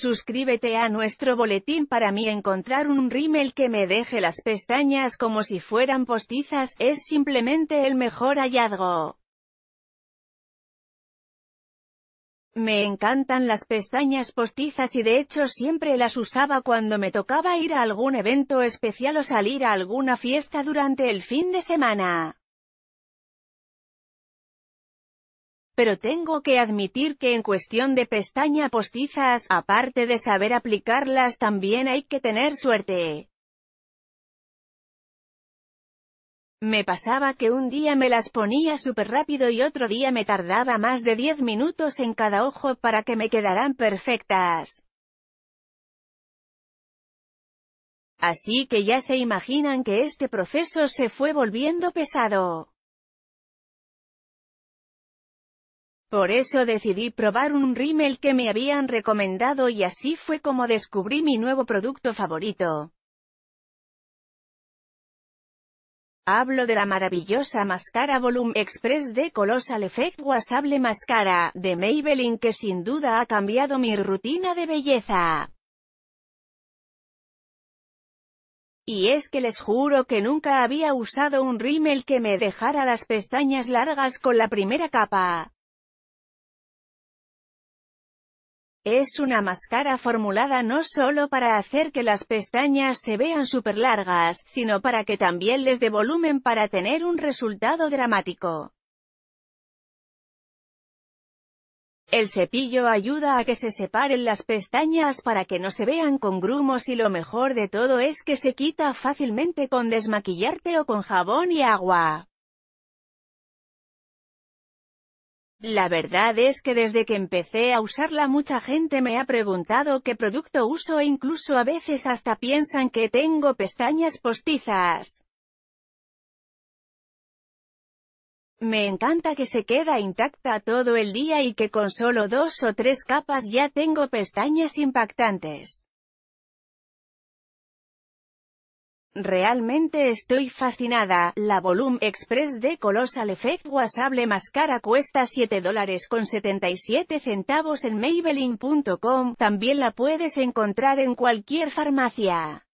Suscríbete a nuestro boletín para mí encontrar un rímel que me deje las pestañas como si fueran postizas, es simplemente el mejor hallazgo. Me encantan las pestañas postizas y de hecho siempre las usaba cuando me tocaba ir a algún evento especial o salir a alguna fiesta durante el fin de semana. pero tengo que admitir que en cuestión de pestaña postizas, aparte de saber aplicarlas también hay que tener suerte. Me pasaba que un día me las ponía súper rápido y otro día me tardaba más de 10 minutos en cada ojo para que me quedaran perfectas. Así que ya se imaginan que este proceso se fue volviendo pesado. Por eso decidí probar un rímel que me habían recomendado y así fue como descubrí mi nuevo producto favorito. Hablo de la maravillosa máscara Volume Express de Colossal Effect Wasable Mascara de Maybelline que sin duda ha cambiado mi rutina de belleza. Y es que les juro que nunca había usado un rímel que me dejara las pestañas largas con la primera capa. Es una máscara formulada no solo para hacer que las pestañas se vean súper largas, sino para que también les dé volumen para tener un resultado dramático. El cepillo ayuda a que se separen las pestañas para que no se vean con grumos y lo mejor de todo es que se quita fácilmente con desmaquillarte o con jabón y agua. La verdad es que desde que empecé a usarla mucha gente me ha preguntado qué producto uso e incluso a veces hasta piensan que tengo pestañas postizas. Me encanta que se queda intacta todo el día y que con solo dos o tres capas ya tengo pestañas impactantes. Realmente estoy fascinada, la Volume Express de Colossal Effect Wasable Mascara cuesta 7 dólares con 77 centavos en Maybelline.com, también la puedes encontrar en cualquier farmacia.